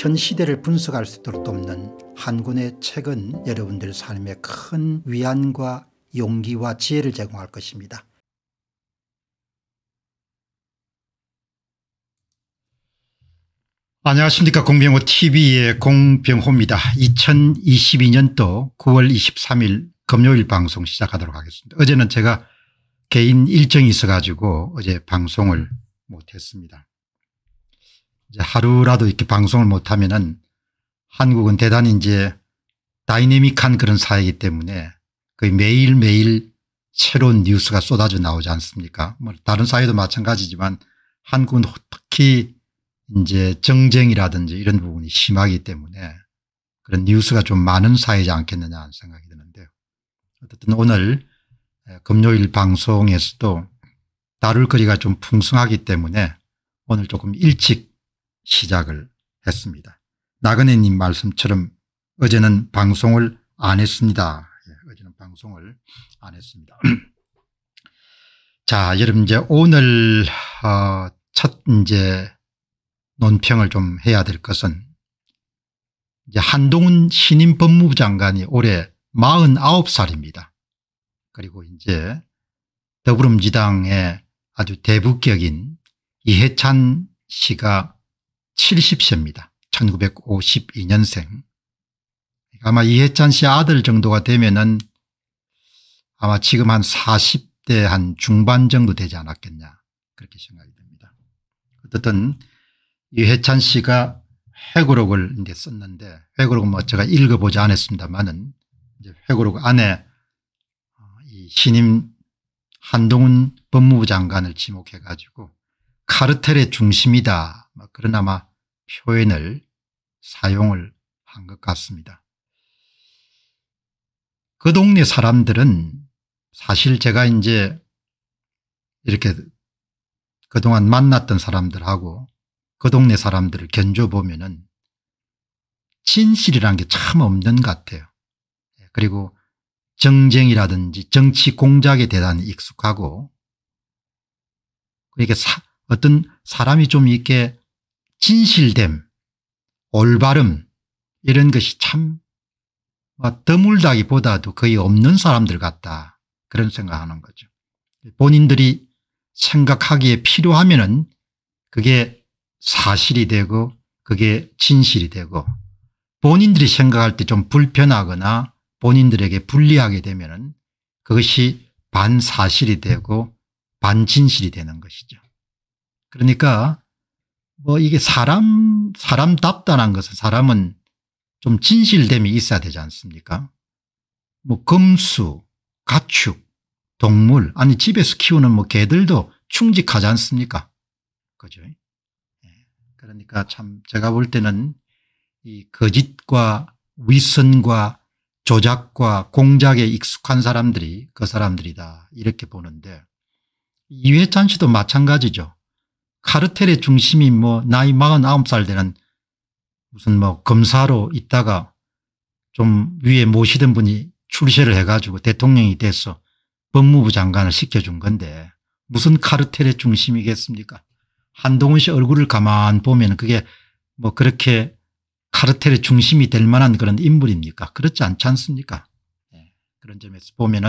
현 시대를 분석할 수 있도록 돕는 한 권의 책은 여러분들 삶에 큰 위안과 용기와 지혜를 제공할 것입니다. 안녕하십니까 공병호TV의 공병호입니다. 2022년도 9월 23일 금요일 방송 시작하도록 하겠습니다. 어제는 제가 개인 일정이 있어가지고 어제 방송을 못했습니다. 하루라도 이렇게 방송을 못하면은 한국은 대단히 이제 다이내믹한 그런 사회이기 때문에 거의 매일매일 새로운 뉴스가 쏟아져 나오지 않습니까 뭐 다른 사회도 마찬가지지만 한국은 특히 이제 정쟁이라든지 이런 부분이 심하기 때문에 그런 뉴스가 좀 많은 사회지 않겠느냐 하는 생각이 드는데요. 어쨌든 오늘 금요일 방송에서도 다룰 거리가 좀 풍성하기 때문에 오늘 조금 일찍 시작을 했습니다. 나그네님 말씀처럼 어제는 방송을 안 했습니다. 예, 어제는 방송을 안 했습니다. 자, 여러분 이제 오늘 어, 첫 이제 논평을 좀 해야 될 것은 이제 한동훈 신임 법무부 장관이 올해 49살입니다. 그리고 이제 더불어민주당의 아주 대북격인 이해찬 씨가 70세입니다. 1952년생. 아마 이해찬 씨 아들 정도가 되면은 아마 지금 한 40대 한 중반 정도 되지 않았겠냐 그렇게 생각이 됩니다 어쨌든 이해찬 씨가 회고록을 이제 썼는데 회고록은 뭐 제가 읽어보지 않았습니다만은 이제 회고록 안에 이 신임 한동훈 법무부 장관을 지목해 가지고 카르텔의 중심이다 뭐 그런 아마 표현을 사용을 한 것 같습니다. 그 동네 사람들은 사실 제가 이제 이렇게 그동안 만났던 사람들하고 그 동네 사람들을 견줘보면 은 진실이란 게 참 없는 것 같아요. 예, 그리고 정쟁이라든지 정치 공작에 대단히 익숙하고 이렇게 그러니까 사, 어떤 사람이 좀 이렇게 진실됨, 올바름 이런 것이 참 뭐, 드물다기보다도 거의 없는 사람들 같다 그런 생각하는 거죠. 본인들이 생각하기에 필요하면 은 그게 사실이 되고 그게 진실이 되고 본인들이 생각할 때 좀 불편하거나 본인들에게 불리하게 되면 은 그것이 반사실이 되고 반진실이 되는 것이죠. 그러니까 뭐 이게 사람 사람답다는 것은 사람은 좀 진실됨이 있어야 되지 않습니까? 뭐 금수, 가축, 동물 아니 집에서 키우는 뭐 개들도 충직하지 않습니까? 그죠? 예. 그러니까 참 제가 볼 때는 이 거짓과 위선과 조작과 공작에 익숙한 사람들이 그 사람들이다 이렇게 보는데 이회찬 씨도 마찬가지죠. 카르텔의 중심이 뭐 나이 49살 되는 무슨 뭐 검사로 있다가 좀 위에 모시던 분이 출세를 해가지고 대통령이 돼서 법무부 장관을 시켜준 건데 무슨 카르텔의 중심이겠습니까 한동훈 씨 얼굴을 가만 보면 그게 뭐 그렇게 카르텔의 중심이 될 만한 그런 인물입니까 그렇지 않지 않습니까 네. 그런 점에서 보면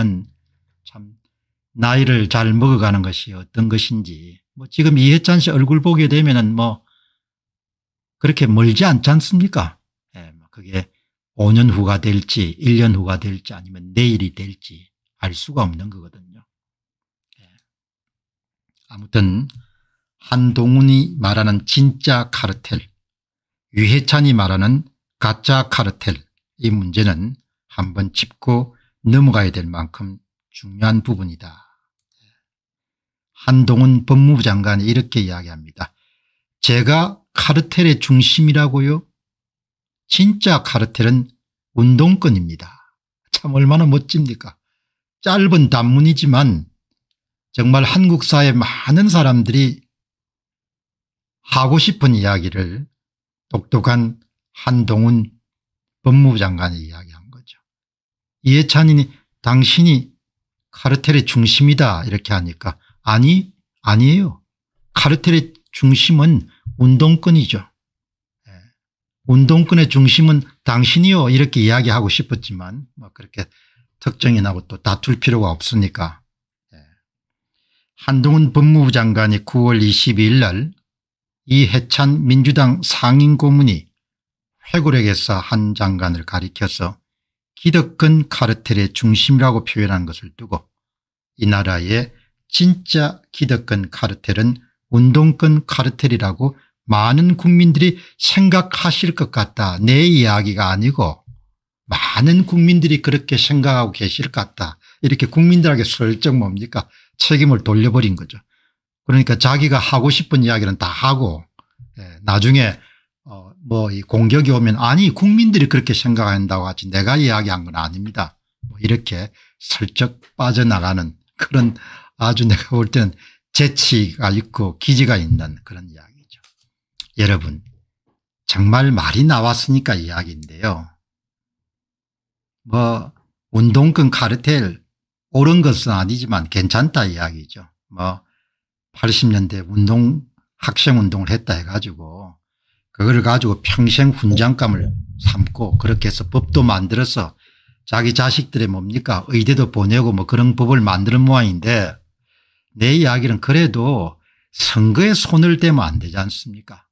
은참 나이를 잘 먹어가는 것이 어떤 것인지 뭐 지금 이해찬 씨 얼굴 보게 되면은 뭐 그렇게 멀지 않지 않습니까? 예, 뭐 그게 5년 후가 될지 1년 후가 될지 아니면 내일이 될지 알 수가 없는 거거든요. 예. 아무튼 한동훈이 말하는 진짜 카르텔 유해찬이 말하는 가짜 카르텔 이 문제는 한번 짚고 넘어가야 될 만큼 중요한 부분이다. 한동훈 법무부 장관이 이렇게 이야기합니다. 제가 카르텔의 중심이라고요? 진짜 카르텔은 운동권입니다. 참 얼마나 멋집니까? 짧은 단문이지만 정말 한국 사회 많은 사람들이 하고 싶은 이야기를 똑똑한 한동훈 법무부 장관이 이야기한 거죠. 이해찬이 당신이 카르텔의 중심이다 이렇게 하니까 아니 아니에요. 카르텔의 중심은 운동권이죠. 예. 운동권의 중심은 당신이요 이렇게 이야기하고 싶었지만 뭐 그렇게 특정인하고 또 다툴 필요가 없으니까 예. 한동훈 법무부 장관이 9월 22일 날 이해찬 민주당 상임고문이 회고력에서 한 장관을 가리켜서 기득권 카르텔의 중심이라고 표현한 것을 두고 이 나라의 진짜 기득권 카르텔은 운동권 카르텔이라고 많은 국민들이 생각하실 것 같다. 내 이야기가 아니고 많은 국민들이 그렇게 생각하고 계실 것 같다. 이렇게 국민들에게 설정 뭡니까 책임을 돌려버린 거죠. 그러니까 자기가 하고 싶은 이야기는 다 하고 예, 나중에 어뭐 공격이 오면 아니 국민들이 그렇게 생각한다고 하지 내가 이야기한 건 아닙니다. 뭐 이렇게 슬쩍 빠져나가는 그런 아주 내가 볼 때는 재치가 있고 기지가 있는 그런 이야기죠. 여러분 정말 말이 나왔으니까 이야기인데요. 뭐 운동권 카르텔 옳은 것은 아니지만 괜찮다 이야기죠. 뭐 80년대 운동 학생운동을 했다 해가지고 그걸 가지고 평생 훈장감을 삼고 그렇게 해서 법도 만들어서 자기 자식들의 뭡니까 의대도 보내고 뭐 그런 법을 만드는 모양인데 내 이야기는 그래도 선거에 손을 대면 안 되지 않습니까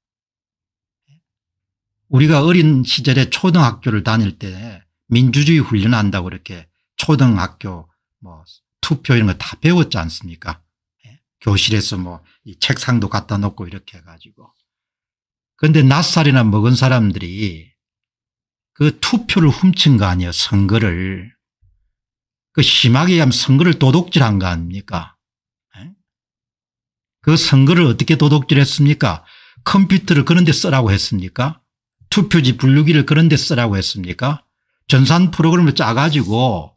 우리가 어린 시절에 초등학교를 다닐 때 민주주의 훈련한다고 이렇게 초등학교 뭐 투표 이런 거 다 배웠지 않습니까 예? 교실에서 뭐이 책상도 갖다 놓고 이렇게 해가지고 그런데 낯살이나 먹은 사람들이 그 투표를 훔친 거 아니에요 선거를 그 심하게 하면 선거를 도둑질한 거 아닙니까 그 선거를 어떻게 도둑질했습니까? 컴퓨터를 그런 데 쓰라고 했습니까? 투표지 분류기를 그런 데 쓰라고 했습니까? 전산 프로그램을 짜가지고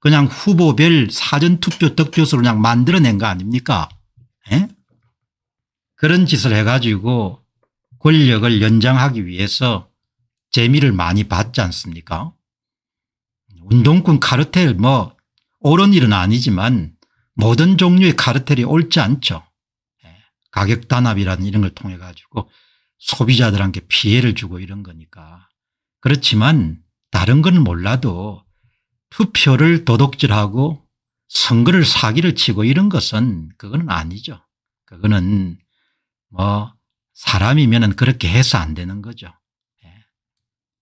그냥 후보별 사전투표 득표수를 그냥 만들어낸 거 아닙니까? 에? 그런 짓을 해가지고 권력을 연장하기 위해서 재미를 많이 받지 않습니까? 운동권 카르텔 뭐 옳은 일은 아니지만 모든 종류의 카르텔이 옳지 않죠. 가격 단합이라든 이런 걸 통해 가지고 소비자들한테 피해를 주고 이런 거니까 그렇지만 다른 건 몰라도 투표를 도둑질하고 선거를 사기를 치고 이런 것은 그거는 아니죠. 그거는 뭐 사람이면 그렇게 해서 안 되는 거죠. 예.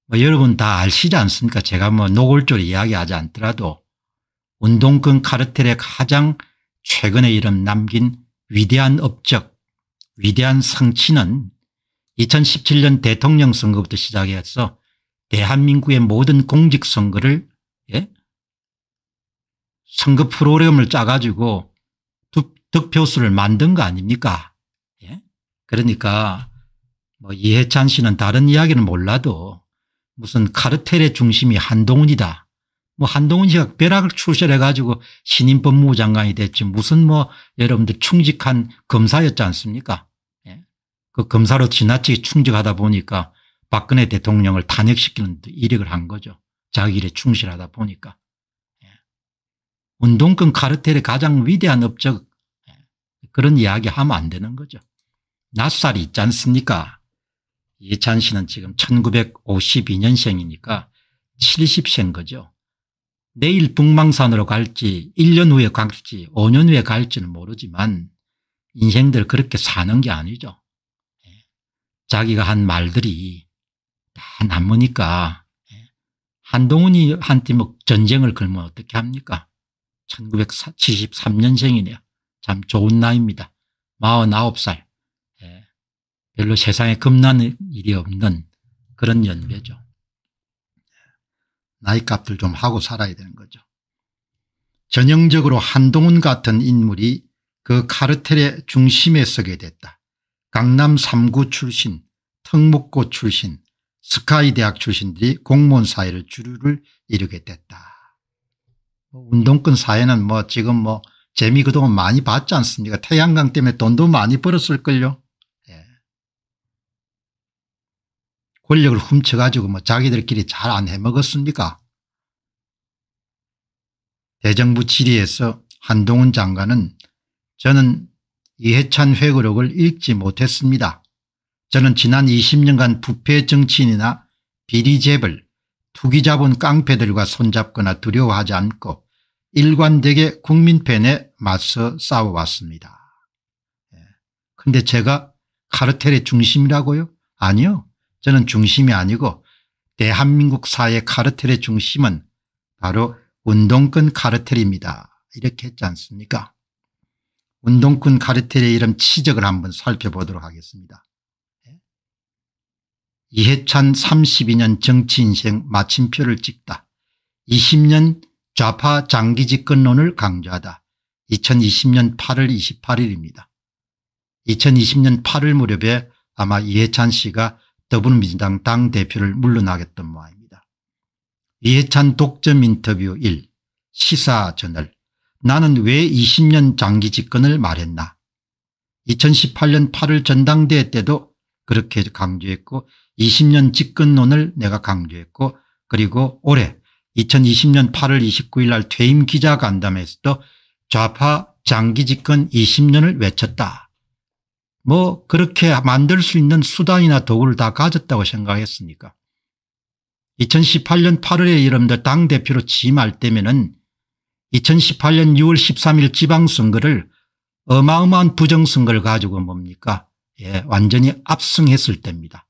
뭐 여러분 다 아시지 않습니까? 제가 뭐 노골적으로 이야기하지 않더라도 운동권 카르텔의 가장 최근에 이름 남긴 위대한 업적 위대한 성취는 2017년 대통령 선거부터 시작해서 대한민국의 모든 공직선거를 예? 선거 프로그램을 짜가지고 득표수를 만든 거 아닙니까 예? 그러니까 뭐 이해찬 씨는 다른 이야기는 몰라도 무슨 카르텔의 중심이 한동훈이다 뭐 한동훈 씨가 벼락을 출세해 가지고 신임 법무부 장관이 됐지 무슨 뭐 여러분들 충직한 검사였지 않습니까 그 검사로 지나치게 충직하다 보니까 박근혜 대통령을 탄핵시키는 이력을 한 거죠. 자기 일에 충실하다 보니까. 예. 운동권 카르텔의 가장 위대한 업적 예. 그런 이야기 하면 안 되는 거죠. 낯살이 있지 않습니까? 예찬 씨는 지금 1952년생이니까 70세인 거죠. 내일 북망산으로 갈지 1년 후에 갈지 5년 후에 갈지는 모르지만 인생들 그렇게 사는 게 아니죠. 자기가 한 말들이 다 남으니까 예. 한동훈이 한때 뭐 전쟁을 걸면 어떻게 합니까 1973년생이네요. 참 좋은 나이입니다. 49살 예. 별로 세상에 겁나는 일이 없는 그런 연배죠. 나이값을 좀 하고 살아야 되는 거죠. 전형적으로 한동훈 같은 인물이 그 카르텔의 중심에 서게 됐다. 강남 3구 출신 특목고 출신 스카이 대학 출신들이 공무원 사회를 주류를 이루게 됐다. 뭐 운동권 사회는 뭐 지금 뭐 재미 그동안 많이 봤지 않습니까 태양광 때문에 돈도 많이 벌었을걸요. 예. 권력을 훔쳐가지고 뭐 자기들끼리 잘 안 해먹었습니까 대정부 질의에서 한동훈 장관은 저는 이해찬 회고록을 읽지 못했습니다. 저는 지난 20년간 부패 정치인이나 비리재벌, 투기자본 깡패들과 손잡거나 두려워하지 않고 일관되게 국민 편에 맞서 싸워왔습니다. 예. 근데 제가 카르텔의 중심이라고요? 아니요. 저는 중심이 아니고 대한민국 사회 카르텔의 중심은 바로 운동권 카르텔입니다. 이렇게 했지 않습니까? 운동권 카르텔의 이름 치적을 한번 살펴보도록 하겠습니다. 예? 이해찬 32년 정치인생 마침표를 찍다. 20년 좌파 장기 집권론을 강조하다. 2020년 8월 28일입니다. 2020년 8월 무렵에 아마 이해찬 씨가 더불어민주당 당대표를 물러나겠던 모양입니다. 이해찬 독점 인터뷰 1 시사저널 나는 왜 20년 장기 집권을 말했나. 2018년 8월 전당대회 때도 그렇게 강조했고 20년 집권론을 내가 강조했고 그리고 올해 2020년 8월 29일 날 퇴임 기자 간담회에서도 좌파 장기 집권 20년을 외쳤다. 뭐 그렇게 만들 수 있는 수단이나 도구를 다 가졌다고 생각했습니까 2018년 8월에 여러분들 당대표로 취임할 때면은 2018년 6월 13일 지방선거를 어마어마한 부정선거를 가지고 뭡니까 예, 완전히 압승했을 때입니다.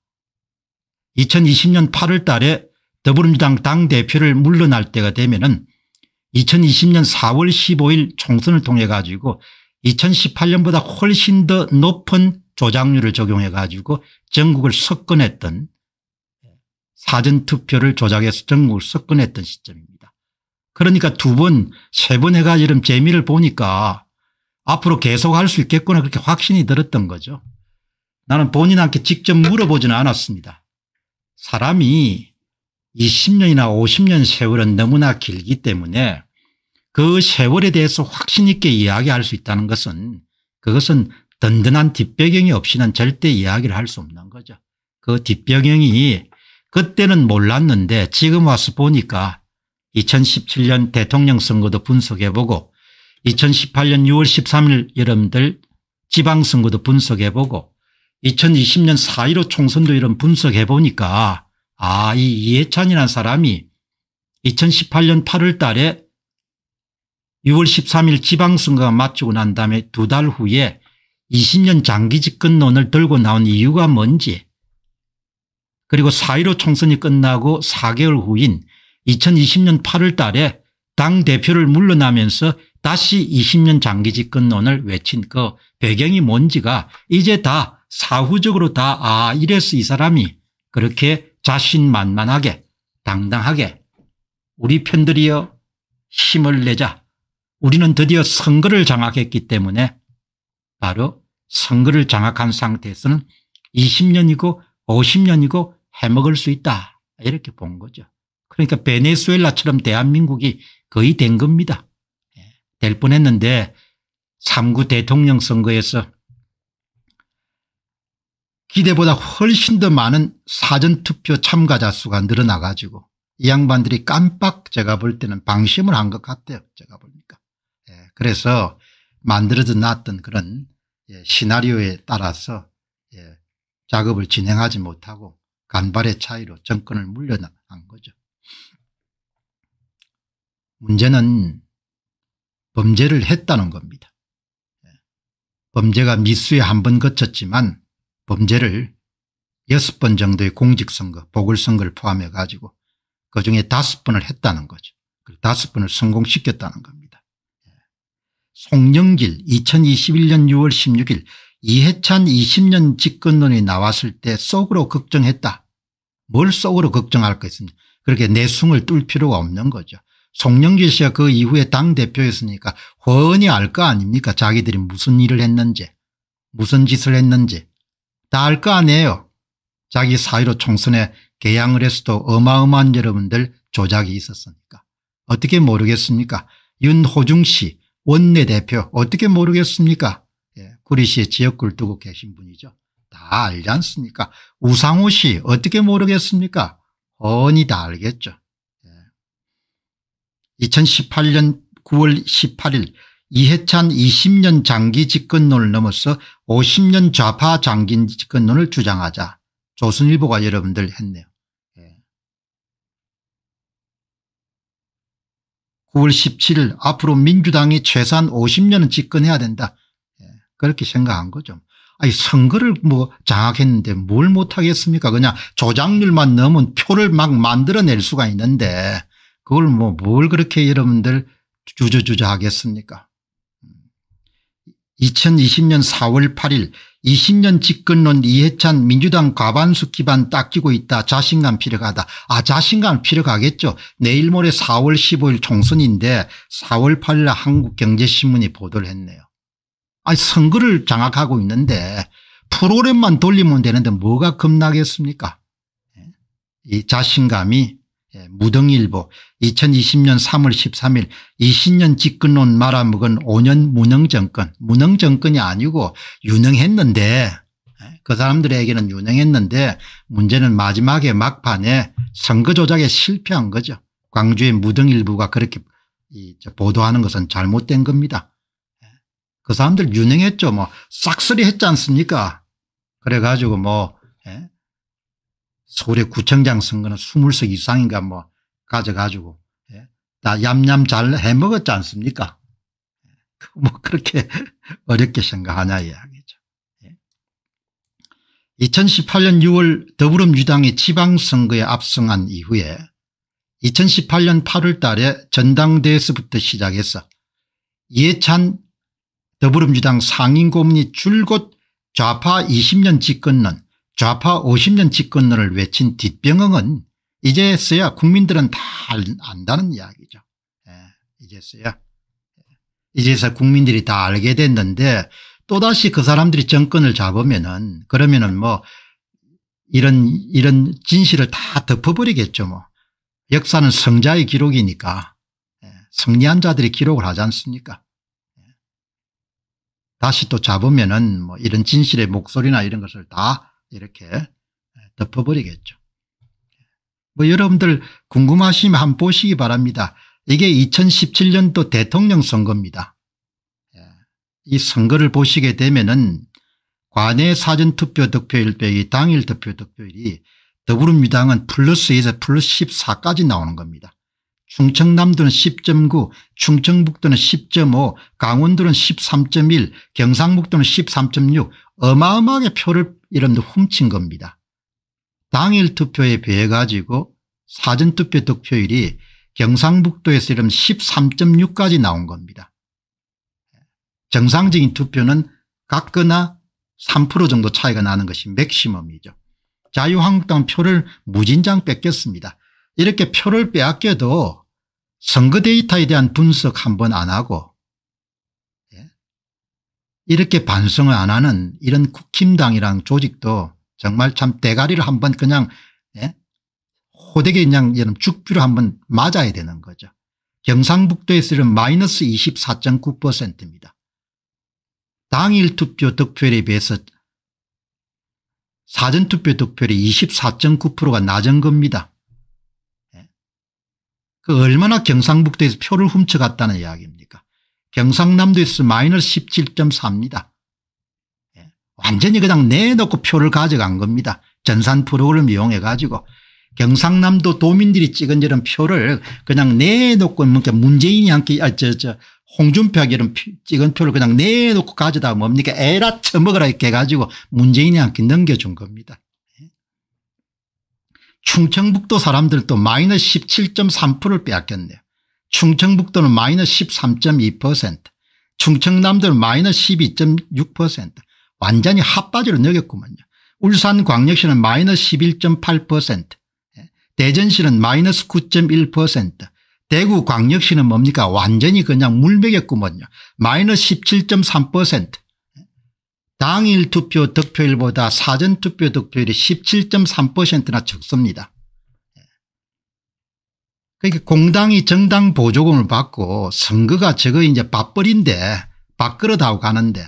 2020년 8월 달에 더불어민주당 당대표를 물러날 때가 되면 은 2020년 4월 15일 총선을 통해 가지고 2018년보다 훨씬 더 높은 조작률을 적용해 가지고 전국을 석권했던 사전투표를 조작해서 전국을 석권했던 시점입니다. 그러니까 두 번, 세 번 해가 이런 재미를 보니까 앞으로 계속 할 수 있겠구나 그렇게 확신이 들었던 거죠. 나는 본인한테 직접 물어보지는 않았습니다. 사람이 20년이나 50년 세월은 너무나 길기 때문에 그 세월에 대해서 확신 있게 이야기할 수 있다는 것은 그것은 든든한 뒷배경이 없이는 절대 이야기를 할 수 없는 거죠. 그 뒷배경이 그때는 몰랐는데 지금 와서 보니까 2017년 대통령 선거도 분석해보고 2018년 6월 13일 여러분들 지방선거도 분석해보고 2020년 4.15 총선도 이런 분석해보니까 아이 이해찬이라는 사람이 2018년 8월 달에 6월 13일 지방선거가 마치고 난 다음에 두 달 후에 20년 장기 집권론을 들고 나온 이유가 뭔지 그리고 4.15 총선이 끝나고 4개월 후인 2020년 8월 달에 당 대표를 물러나면서 다시 20년 장기 집권론을 외친 그 배경이 뭔지가 이제 다 사후적으로 다 아 이래서 이 사람이 그렇게 자신만만하게 당당하게 우리 편들이여 힘을 내자 우리는 드디어 선거를 장악했기 때문에 바로 선거를 장악한 상태에서는 20년이고 50년이고 해먹을 수 있다 이렇게 본 거죠. 그러니까 베네수엘라처럼 대한민국이 거의 된 겁니다. 예, 될 뻔했는데 3구 대통령 선거에서 기대보다 훨씬 더 많은 사전투표 참가자 수가 늘어나가지고 이 양반들이 깜빡 제가 볼 때는 방심을 한 것 같아요. 제가 보니까. 예, 그래서 만들어져 놨던 그런 예, 시나리오에 따라서 예, 작업을 진행하지 못하고 간발의 차이로 정권을 물려난 거죠. 문제는 범죄를 했다는 겁니다. 범죄가 미수에 한 번 거쳤지만 범죄를 여섯 번 정도의 공직선거 보궐선거를 포함해 가지고 그중에 다섯 번을 했다는 거죠. 다섯 번을 성공시켰다는 겁니다. 송영길 2021년 6월 16일 이해찬 20년 집권론이 나왔을 때 속으로 걱정했다. 뭘 속으로 걱정할 거 있습니까 그렇게 내숭을 뚫 필요가 없는 거죠. 송영길 씨가 그 이후에 당대표였으니까 훤히 알 거 아닙니까 자기들이 무슨 일을 했는지 무슨 짓을 했는지 다 알 거 아니에요. 자기 사의로 총선에 개항을 했어도 어마어마한 여러분들 조작이 있었으니까. 어떻게 모르겠습니까 윤호중 씨 원내대표 어떻게 모르겠습니까 예, 구리시에 지역구를 두고 계신 분이죠. 다 알지 않습니까 우상호 씨 어떻게 모르겠습니까 훤히 다 알겠죠. 2018년 9월 18일 이해찬 20년 장기 집권론을 넘어서 50년 좌파 장기 집권론을 주장하자 조선일보가 여러분들 했네요. 9월 예. 17일 앞으로 민주당이 최소한 50년은 집권해야 된다. 예. 그렇게 생각한 거죠. 아니 선거를 뭐 장악했는데 뭘 못하겠습니까 그냥 조작률만 넣으면 표를 막 만들어낼 수가 있는데 그걸 뭐 뭘 그렇게 여러분들 주저주저 하겠습니까 2020년 4월 8일 20년 집권론 이해찬 민주당 과반수 기반 닦이고 있다 자신감 필요하다 아 자신감 필요하겠죠 내일 모레 4월 15일 총선인데 4월 8일 한국경제신문이 보도를 했네요 아 선거를 장악하고 있는데 프로그램만 돌리면 되는데 뭐가 겁나겠습니까 예? 이 자신감이 예, 무등일보 2020년 3월 13일 20년 집권론 말아먹은 5년 무능정권 무능정권이 아니고 유능했는데 예, 그 사람들에게는 유능했는데 문제는 마지막에 막판에 선거 조작에 실패한 거죠. 광주의 무등일보가 그렇게 보도하는 것은 잘못된 겁니다. 예, 그 사람들 유능했죠. 뭐 싹쓸이 했지 않습니까 그래가지고 뭐 서울의 구청장 선거는 20석 이상인가 뭐 가져가지고 예? 다 얌얌 잘 해먹었지 않습니까 그 뭐 그렇게 어렵게 생각하냐 이야기죠. 예? 2018년 6월 더불어민주당이 지방선거에 압승한 이후에 2018년 8월 달에 전당대회에서부터 시작해서 이해찬 더불어민주당 상임고문이 줄곧 좌파 20년 집권는 좌파 50년 집권론을 외친 뒷병응은 이제서야 국민들은 다 안다는 이야기죠. 예, 이제서야. 예. 이제서 국민들이 다 알게 됐는데 또다시 그 사람들이 정권을 잡으면은 그러면은 뭐 이런 이런 진실을 다 덮어버리겠죠 뭐. 역사는 성자의 기록이니까 승리한 예, 자들이 기록을 하지 않습니까 예. 다시 또 잡으면은 뭐 이런 진실의 목소리나 이런 것을 다 이렇게 덮어버리겠죠. 뭐 여러분들 궁금하시면 한번 보시기 바랍니다. 이게 2017년도 대통령 선거입니다. 예. 이 선거를 보시게 되면은 관내 사전투표 득표일 빼기 당일 득표 득표율이 더불어민주당은 플러스 2에서 플러스 14까지 나오는 겁니다. 충청남도는 10.9 충청북도는 10.5 강원도는 13.1 경상북도는 13.6 어마어마하게 표를 이름도 훔친 겁니다. 당일 투표에 비해 가지고 사전투표 득표율이 경상북도에서 이름 13.6까지 나온 겁니다. 정상적인 투표는 같거나 3% 정도 차이가 나는 것이 맥시멈이죠. 자유한국당 표를 무진장 뺏겼습니다. 이렇게 표를 빼앗겨도 선거 데이터에 대한 분석 한번 안 하고 이렇게 반성을 안 하는 이런 국힘당이란 조직도 정말 참 대가리를 한번 그냥 예? 호되게 그냥 이런 죽비로 한번 맞아야 되는 거죠. 경상북도에서는 마이너스 24.9%입니다. 당일 투표 득표율에 비해서 사전투표 득표율이 24.9%가 낮은 겁니다. 예? 그 얼마나 경상북도에서 표를 훔쳐갔다는 이야기입니다. 경상남도에서 마이너스 17.4입니다. 예, 완전히 그냥 내놓고 표를 가져간 겁니다. 전산 프로그램 이용해 가지고 경상남도 도민들이 찍은 이런 표를 그냥 내놓고 그러니까 문재인이 함께 아, 저, 저홍준표하 이런 표, 찍은 표를 그냥 내놓고 가져다 뭡니까 에라 처먹으라 이렇게 해가지고 문재인이 함께 넘겨준 겁니다. 예. 충청북도 사람들도 마이너스 17.3%를 빼앗겼네요. 충청북도는 마이너스 13.2% 충청남도는 마이너스 12.6% 완전히 핫바지로 느꼈구먼요 울산광역시는 마이너스 11.8% 예. 대전시는 마이너스 9.1% 대구광역시는 뭡니까 완전히 그냥 물맥였구먼요. 마이너스 17.3% 예. 당일 투표 득표율보다 사전투표 득표율이 17.3%나 적습니다. 그러니까 공당이 정당 보조금을 받고 선거가 저거 이제 밥벌인데 밥그릇하고 가는데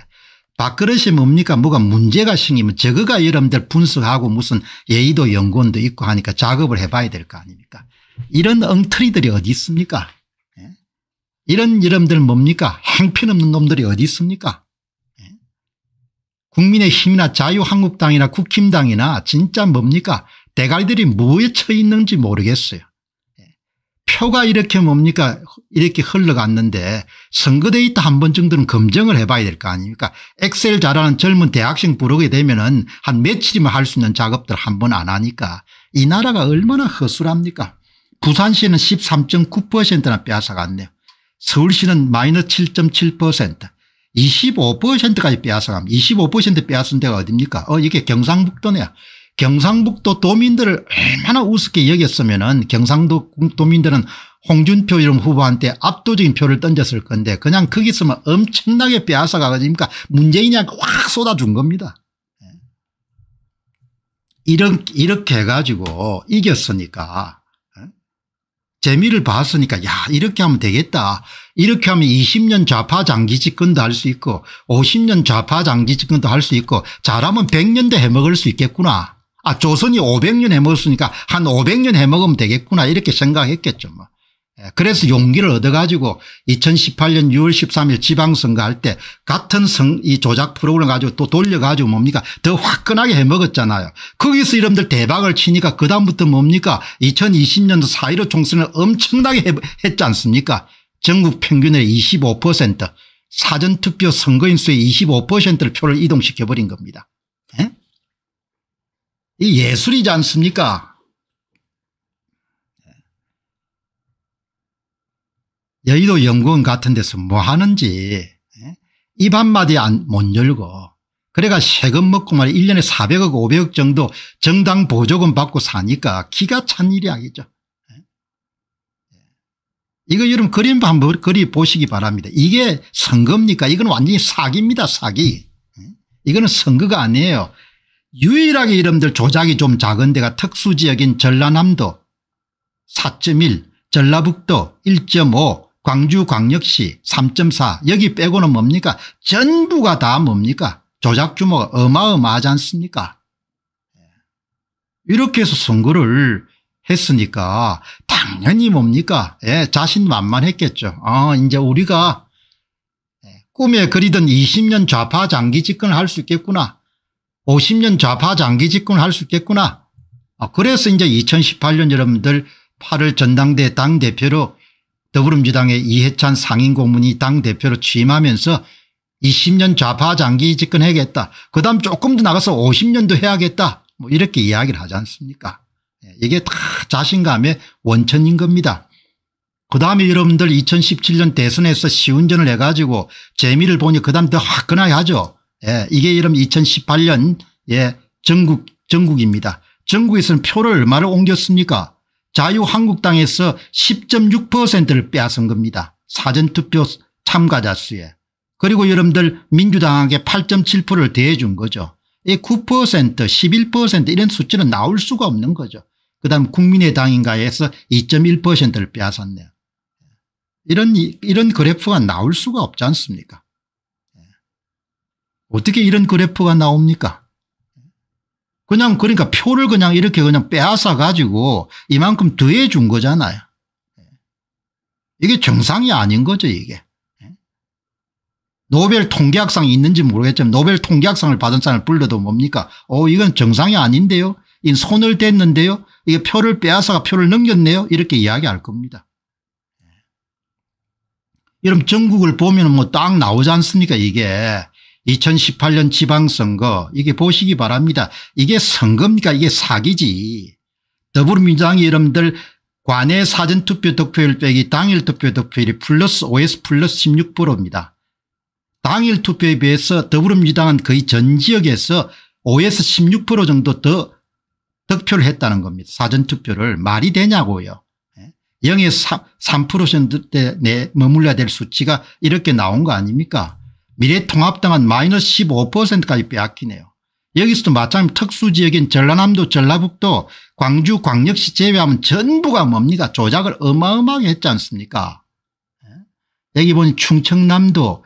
밥그릇이 뭡니까 뭐가 문제가 생기면 저거가 여러분들 분석하고 무슨 예의도 연구원도 있고 하니까 작업을 해봐야 될 거 아닙니까 이런 엉터리들이 어디 있습니까 예? 이런 여러분들 뭡니까 행편없는 놈들이 어디 있습니까 예? 국민의힘이나 자유한국당이나 국힘당이나 진짜 뭡니까 대가리들이 뭐에 처해 있는지 모르겠어요 표가 이렇게 뭡니까 이렇게 흘러갔는데 선거 데이터 한 번 정도는 검증을 해봐야 될 거 아닙니까 엑셀 잘하는 젊은 대학생 부르게 되면 은한 며칠이면 할 수 있는 작업들 한 번 안 하니까 이 나라가 얼마나 허술합니까 부산시는 13.9%나 빼앗아갔네요 서울시는 마이너스 7.7% 25%까지 빼앗아갑니다 25% 빼앗은 데가 어딥니까 어 이게 경상북도네요 경상북도 도민들을 얼마나 우습게 여겼으면 은 경상도 도민들은 홍준표 이름 후보한테 압도적인 표를 던졌을 건데 그냥 거기 있으면 엄청나게 빼앗아가니까 지 문재인이한테 확 쏟아준 겁니다. 예. 이런, 이렇게 해가지고 이겼으니까 예. 재미를 봤으니까 야 이렇게 하면 되겠다. 이렇게 하면 20년 좌파 장기 집권도 할 수 있고 50년 좌파 장기 집권도 할 수 있고 잘하면 100년도 해먹을 수 있겠구나. 아 조선이 500년 해먹었으니까 한 500년 해먹으면 되겠구나 이렇게 생각했겠죠. 뭐. 예, 그래서 용기를 얻어가지고 2018년 6월 13일 지방선거 할 때 같은 성, 이 조작 프로그램 가지고 또 돌려가지고 뭡니까 더 화끈하게 해먹었잖아요. 거기서 이름들 대박을 치니까 그다음부터 뭡니까 2020년도 4.15 총선을 엄청나게 해, 했지 않습니까 전국 평균의 25% 사전투표 선거인수의 25%를 표를 이동시켜버린 겁니다. 이 예술이지 않습니까? 여의도 연구원 같은 데서 뭐 하는지 입 예? 한마디 못 열고 그래가 세금 먹고 말 1년에 400억 500억 정도 정당 보조금 받고 사니까 기가 찬 일이 아니죠. 예? 예. 이거 여러분 그림 한 번 그리 보시기 바랍니다. 이게 선거입니까? 이건 완전히 사기입니다. 사기. 이거는 선거가 아니에요. 유일하게 이름들 조작이 좀 작은 데가 특수지역인 전라남도 4.1 전라북도 1.5 광주광역시 3.4 여기 빼고는 뭡니까 전부가 다 뭡니까 조작 규모가 어마어마하지 않습니까 예. 이렇게 해서 선거를 했으니까 당연히 뭡니까 예, 자신만만했겠죠 아 어, 이제 우리가 예, 꿈에 그리던 20년 좌파 장기 집권을 할 수 있겠구나 50년 좌파 장기 집권을 할수 있겠구나. 아, 그래서 이제 2018년 여러분들 8월 전당대 당대표로 더불어민주당의 이해찬 상인고문이 당대표로 취임하면서 20년 좌파 장기 집권해야겠다. 그 다음 조금 더 나가서 50년도 해야겠다. 뭐 이렇게 이야기를 하지 않습니까 예, 이게 다 자신감의 원천인 겁니다. 그 다음에 여러분들 2017년 대선에서 시운전을 해가지고 재미를 보니 그 다음 더 화끈하게 하죠. 예, 이게 이름 2018년 예, 전국 전국입니다. 전국에서는 표를 얼마를 옮겼습니까? 자유한국당에서 10.6%를 빼앗은 겁니다. 사전투표 참가자 수에. 그리고 여러분들 민주당에게 8.7%를 대해준 거죠. 이9% 11% 이런 수치는 나올 수가 없는 거죠. 그다음 국민의당인가 에서 2.1%를 빼앗았네요. 이런 이런 그래프가 나올 수가 없지 않습니까 어떻게 이런 그래프가 나옵니까? 그냥 그러니까 표를 그냥 이렇게 그냥 빼앗아 가지고 이만큼 더해 준 거잖아요. 이게 정상이 아닌 거죠 이게. 노벨 통계학상 있는지 모르겠지만 노벨 통계학상을 받은 사람을 불러도 뭡니까? 어 이건 정상이 아닌데요. 이 손을 댔는데요. 이게 표를 빼앗아가 표를 넘겼네요. 이렇게 이야기할 겁니다. 여러분 전국을 보면 뭐 딱 나오지 않습니까 이게. 2018년 지방선거 이게 보시기 바랍니다. 이게 선거입니까 이게 사기지. 더불어민주당이 여러분들 관내 사전투표 득표율 빼기 당일 투표 득표율이 플러스 5에서 플러스 16%입니다. 당일 투표에 비해서 더불어민주당은 거의 전 지역에서 5에서 16% 정도 더 득표를 했다는 겁니다. 사전투표를 말이 되냐고요. 0에서 3%대 내 머물러야 될 수치가 이렇게 나온 거 아닙니까 미래통합당은 마이너스 15%까지 빼앗기네요. 여기서도 마찬가지 특수지역인 전라남도 전라북도 광주 광역시 제외하면 전부가 뭡니까 조작을 어마어마하게 했지 않습니까 예? 여기 보니 충청남도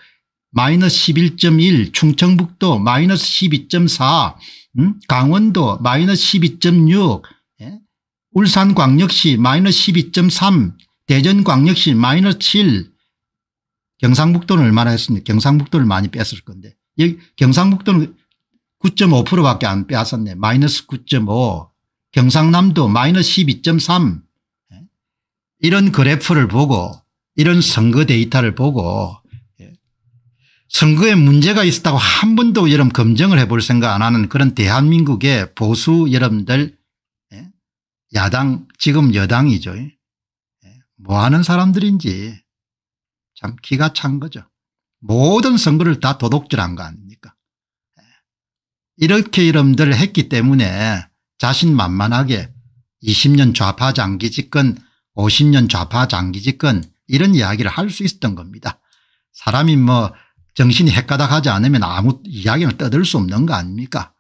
마이너스 11.1 충청북도 마이너스 12.4 음? 강원도 마이너스 12.6 예? 울산광역시 마이너스 12.3 대전광역시 마이너스 7 경상북도는 얼마나 했습니까 경상북도를 많이 뺐을 건데 여기 경상북도는 9.5%밖에 안빼앗네 마이너스 9.5 경상남도 마이너스 12.3 예? 이런 그래프를 보고 이런 선거 데이터를 보고 예. 선거에 문제가 있었다고 한 번도 여러분 검증을 해볼 생각 안 하는 그런 대한민국의 보수 여러분들 예? 야당 지금 여당이죠. 뭐 하는 사람들인지 참 기가 찬 거죠. 모든 선거를 다 도둑질한 거 아닙니까 예. 이렇게 이름들 했기 때문에 자신만만하게 20년 좌파 장기 집권 50년 좌파 장기 집권 이런 이야기를 할 수 있었던 겁니다. 사람이 뭐 정신이 헷가닥하지 않으면 아무 이야기를 떠들 수 없는 거 아닙니까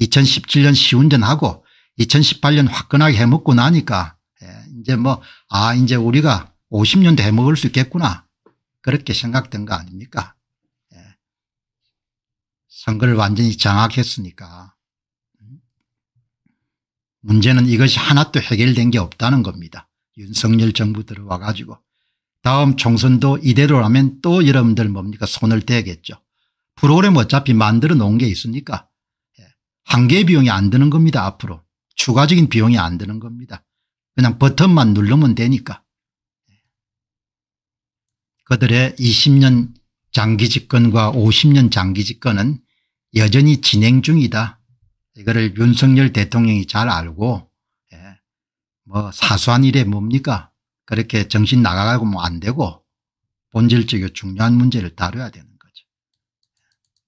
2017년 예, 시운전하고 2018년 화끈하게 해먹고 나니까 예, 이제 뭐아 이제 우리가 50년도 해먹을 수 있겠구나 그렇게 생각된 거 아닙니까? 예. 선거를 완전히 장악했으니까. 문제는 이것이 하나도 해결된 게 없다는 겁니다. 윤석열 정부 들어와 가지고. 다음 총선도 이대로라면 또 여러분들 뭡니까 손을 대겠죠. 프로그램 어차피 만들어 놓은 게 있으니까 예. 한개 비용이 안 드는 겁니다 앞으로. 추가적인 비용이 안 드는 겁니다. 그냥 버튼만 누르면 되니까. 그들의 20년 장기 집권과 50년 장기 집권은 여전히 진행 중이다. 이거를 윤석열 대통령이 잘 알고 예. 뭐 사소한 일에 뭡니까 그렇게 정신 나가고 가뭐안 되고 본질적이고 중요한 문제를 다뤄야 되는 거죠.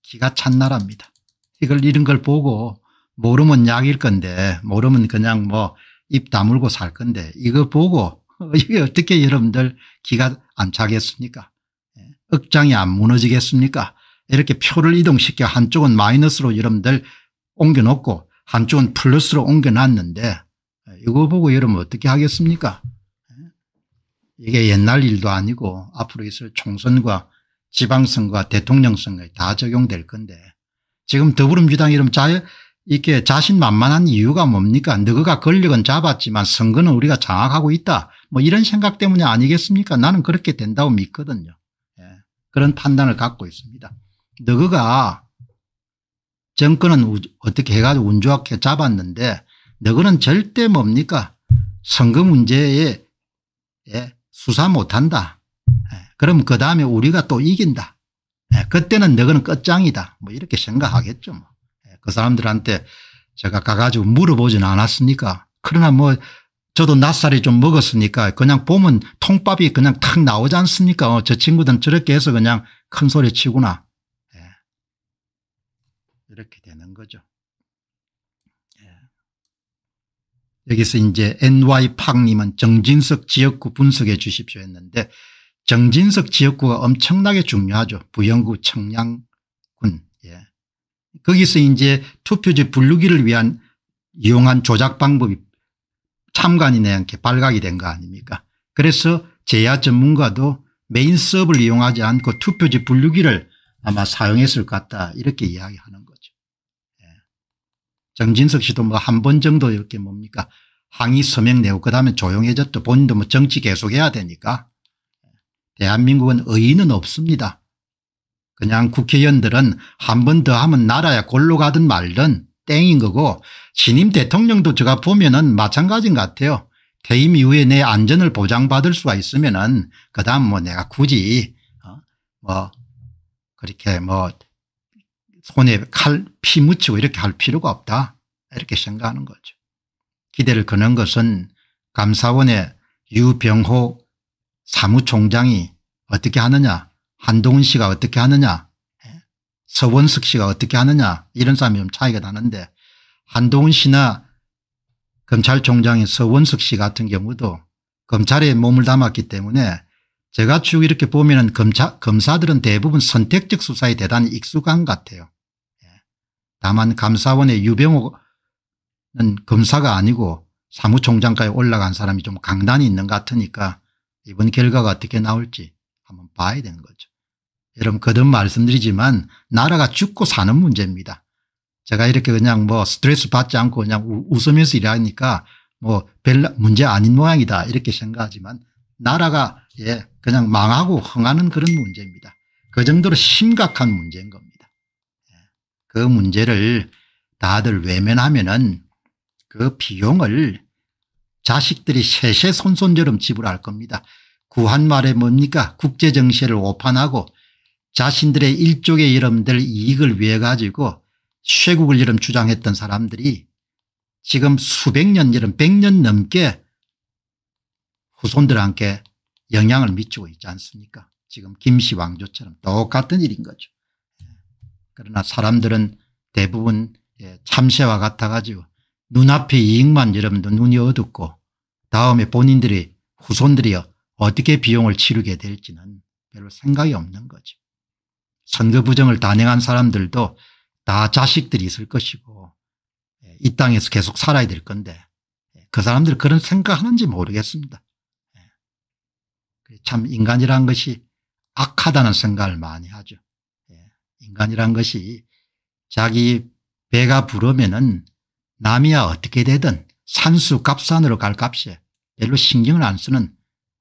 기가 찬 나라입니다. 이걸 이런 걸 보고 모르면 약일 건데 모르면 그냥 뭐 입 다물고 살 건데 이거 보고 이게 어떻게 여러분들 기가 안 차겠습니까 억장이 예. 안 무너지겠습니까 이렇게 표를 이동시켜 한쪽은 마이너스로 여러분들 옮겨놓고 한쪽은 플러스로 옮겨놨는데 예, 이거 보고 여러분 어떻게 하겠습니까 예. 이게 옛날 일도 아니고 앞으로 있을 총선과 지방선거와 대통령 선거에 다 적용될 건데 지금 더불어민주당 이름 자유 이게 렇 자신만만한 이유가 뭡니까 너가 권력은 잡았지만 선거는 우리가 장악하고 있다 뭐 이런 생각 때문에 아니겠습니까 나는 그렇게 된다고 믿거든요 예. 그런 판단을 갖고 있습니다 너가 정권은 어떻게 해가지고 운 좋게 잡았는데 너는 절대 뭡니까 선거 문제에 예, 수사 못한다 예. 그럼 그다음에 우리가 또 이긴다 예. 그때는 너는 끝장이다 뭐 이렇게 생각하겠죠 뭐. 그 사람들한테 제가 가가지고 물어보진 않았으니까 그러나 뭐 저도 낯살이 좀 먹었으니까 그냥 보면 통밥이 그냥 탁 나오지 않습니까 어, 저 친구들은 저렇게 해서 그냥 큰 소리 치구나 예. 이렇게 되는 거죠. 예. 여기서 이제 n y 팡님은 정진석 지역구 분석해 주십시오 했는데 정진석 지역구가 엄청나게 중요하죠. 부영구 청량 거기서 이제 투표지 분류기를 위한 이용한 조작 방법이 참관이네 함께 발각이 된 거 아닙니까 그래서 제야 전문가도 메인 서브를 이용하지 않고 투표지 분류기를 아마 사용했을 것 같다 이렇게 이야기하는 거죠. 예. 정진석 씨도 뭐 한 번 정도 이렇게 뭡니까 항의 서명 내고 그다음에 조용해졌죠. 본인도 뭐 정치 계속해야 되니까. 예. 대한민국은 의의는 없습니다. 그냥 국회의원들은 한 번 더 하면 나라야 골로 가든 말든 땡인 거고 신임 대통령도 제가 보면 은 마찬가지인 것 같아요. 퇴임 이후에 내 안전을 보장받을 수가 있으면 은 그다음 뭐 내가 굳이 어 뭐 그렇게 뭐 손에 칼 피 묻히고 이렇게 할 필요가 없다 이렇게 생각하는 거죠. 기대를 거는 것은 감사원의 유병호 사무총장이 어떻게 하느냐 한동훈 씨가 어떻게 하느냐 예? 서원석 씨가 어떻게 하느냐 이런 사람이 좀 차이가 나는데 한동훈 씨나 검찰총장인 서원석 씨 같은 경우도 검찰에 몸을 담았기 때문에 제가 쭉 이렇게 보면 검사, 검사들은 대부분 선택적 수사에 대단히 익숙한 것 같아요. 예? 다만 감사원의 유병호는 검사가 아니고 사무총장까지 올라간 사람이 좀 강단이 있는 것 같으니까 이번 결과가 어떻게 나올지 한번 봐야 되는 거죠. 여러분 거듭 말씀드리지만 나라가 죽고 사는 문제입니다. 제가 이렇게 그냥 뭐 스트레스 받지 않고 그냥 웃으면서 일하니까 뭐 별 문제 아닌 모양이다 이렇게 생각하지만 나라가 예 그냥 망하고 흥하는 그런 문제입니다. 그 정도로 심각한 문제인 겁니다. 예, 그 문제를 다들 외면하면은 그 비용을 자식들이 세세 손손처럼 지불할 겁니다. 구한 말에 뭡니까 국제정세를 오판하고 자신들의 일족의 이름들 이익을 위해 가지고 쇄국을 이름 주장했던 사람들이 지금 수백 년 이름 백년 넘게 후손들한테 영향을 미치고 있지 않습니까 지금 김씨 왕조처럼 똑같은 일인 거죠. 그러나 사람들은 대부분 예, 참새와 같아가지고 눈앞의 이익만 여러분도 눈이 어둡고 다음에 본인들이 후손들이 어떻게 비용을 치르게 될지는 별로 생각이 없는 거죠. 선거 부정을 단행한 사람들도 다 자식들이 있을 것이고 예, 이 땅에서 계속 살아야 될 건데 예, 그 사람들이 그런 생각하는지 모르겠습니다. 예. 참 인간이란 것이 악하다는 생각을 많이 하죠. 인간이란 것이 자기 배가 부르면은 남이야 어떻게 되든 산수 값산으로 갈 값에 별로 신경을 안 쓰는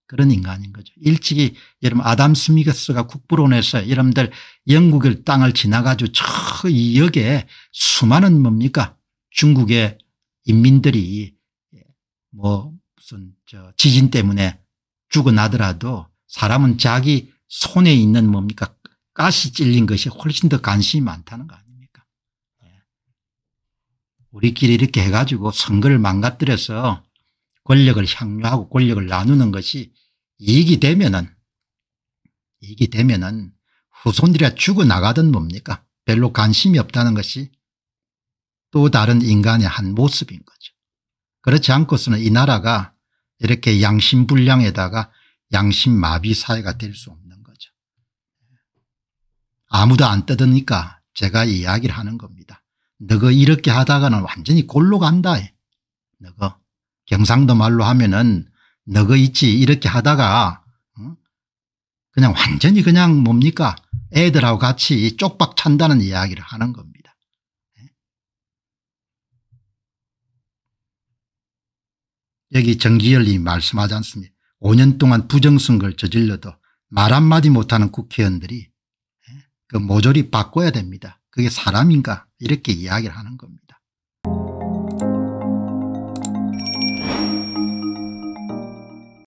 그런 인간인 거죠. 일찍이 여러분 아담 스미거스가 국부론에서 여러분들 영국의 땅을 지나가지고 저역에 수많은 뭡니까 중국의 인민들이 뭐 무슨 저 지진 때문에 죽어나더라도 사람은 자기 손에 있는 뭡니까 가시 찔린 것이 훨씬 더 관심이 많다는 거 아닙니까 예. 우리끼리 이렇게 해가지고 선거를 망가뜨려서 권력을 향유하고 권력을 나누는 것이 이익이 되면은 이익이 되면은 후손들이 죽어나가든 뭡니까 별로 관심이 없다는 것이 또 다른 인간의 한 모습인 거죠. 그렇지 않고서는 이 나라가 이렇게 양심불량에다가 양심마비 사회가 될 수 없는 거죠. 아무도 안 뜯으니까 제가 이야기를 하는 겁니다. 너가 이렇게 하다가는 완전히 골로 간다. 너가 경상도 말로 하면은 너거 있지 이렇게 하다가 어? 그냥 완전히 그냥 뭡니까 애들하고 같이 쪽박 찬다는 이야기를 하는 겁니다. 예? 여기 정기열님이 말씀하지 않습니까 5년 동안 부정선거를 저질러도 말 한마디 못하는 국회의원들이 예? 그 모조리 바꿔야 됩니다. 그게 사람인가 이렇게 이야기를 하는 겁니다.